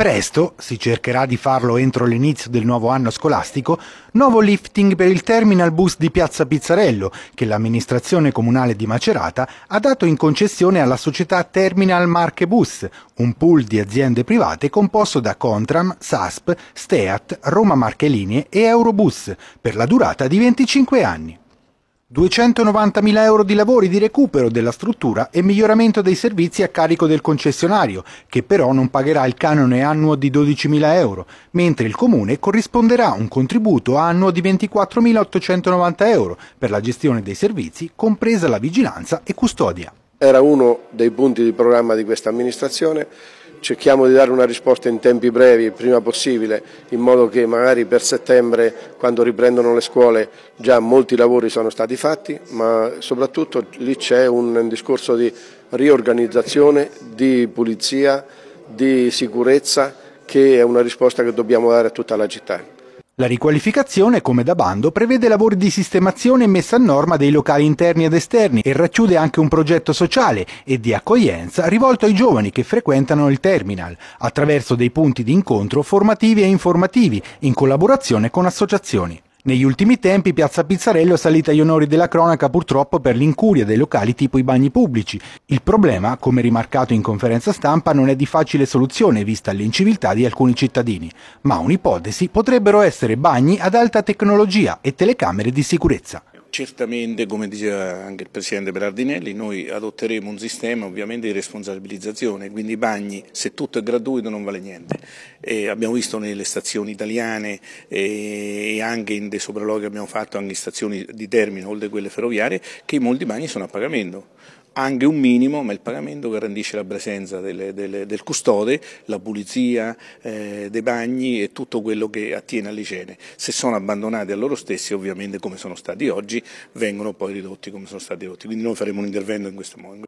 Presto, si cercherà di farlo entro l'inizio del nuovo anno scolastico, nuovo lifting per il terminal bus di Piazza Pizzarello, che l'amministrazione comunale di Macerata ha dato in concessione alla società Terminal Marche Bus, un pool di aziende private composto da Contram, SASP, Steat, Roma Marche Linee e Eurobus, per la durata di 25 anni. 290.000 euro di lavori di recupero della struttura e miglioramento dei servizi a carico del concessionario, che però non pagherà il canone annuo di 12.000 euro, mentre il Comune corrisponderà un contributo annuo di 24.890 euro per la gestione dei servizi, compresa la vigilanza e custodia. Era uno dei punti di programma di questa amministrazione cerchiamo di dare una risposta in tempi brevi, il prima possibile, in modo che magari per settembre, quando riprendono le scuole, già molti lavori sono stati fatti, ma soprattutto lì c'è un discorso di riorganizzazione, di pulizia, di sicurezza, che è una risposta che dobbiamo dare a tutta la città. La riqualificazione, come da bando, prevede lavori di sistemazione e messa a norma dei locali interni ed esterni e racchiude anche un progetto sociale e di accoglienza rivolto ai giovani che frequentano il terminal, attraverso dei punti di incontro formativi e informativi, in collaborazione con associazioni. Negli ultimi tempi Piazza Pizzarello è salita agli onori della cronaca purtroppo per l'incuria dei locali tipo i bagni pubblici. Il problema, come rimarcato in conferenza stampa, non è di facile soluzione vista l'inciviltà di alcuni cittadini, ma un'ipotesi potrebbero essere bagni ad alta tecnologia e telecamere di sicurezza. Certamente, come diceva anche il Presidente Berardinelli, noi adotteremo un sistema ovviamente di responsabilizzazione, quindi i bagni, se tutto è gratuito non vale niente. E abbiamo visto nelle stazioni italiane e anche in dei sopralluoghi che abbiamo fatto, anche in stazioni di termine, oltre a quelle ferroviarie, che molti bagni sono a pagamento anche un minimo, ma il pagamento garantisce la presenza delle, delle, del custode, la pulizia eh, dei bagni e tutto quello che attiene alle cene. Se sono abbandonati a loro stessi, ovviamente come sono stati oggi, vengono poi ridotti come sono stati ridotti. Quindi noi faremo un intervento in questo modo.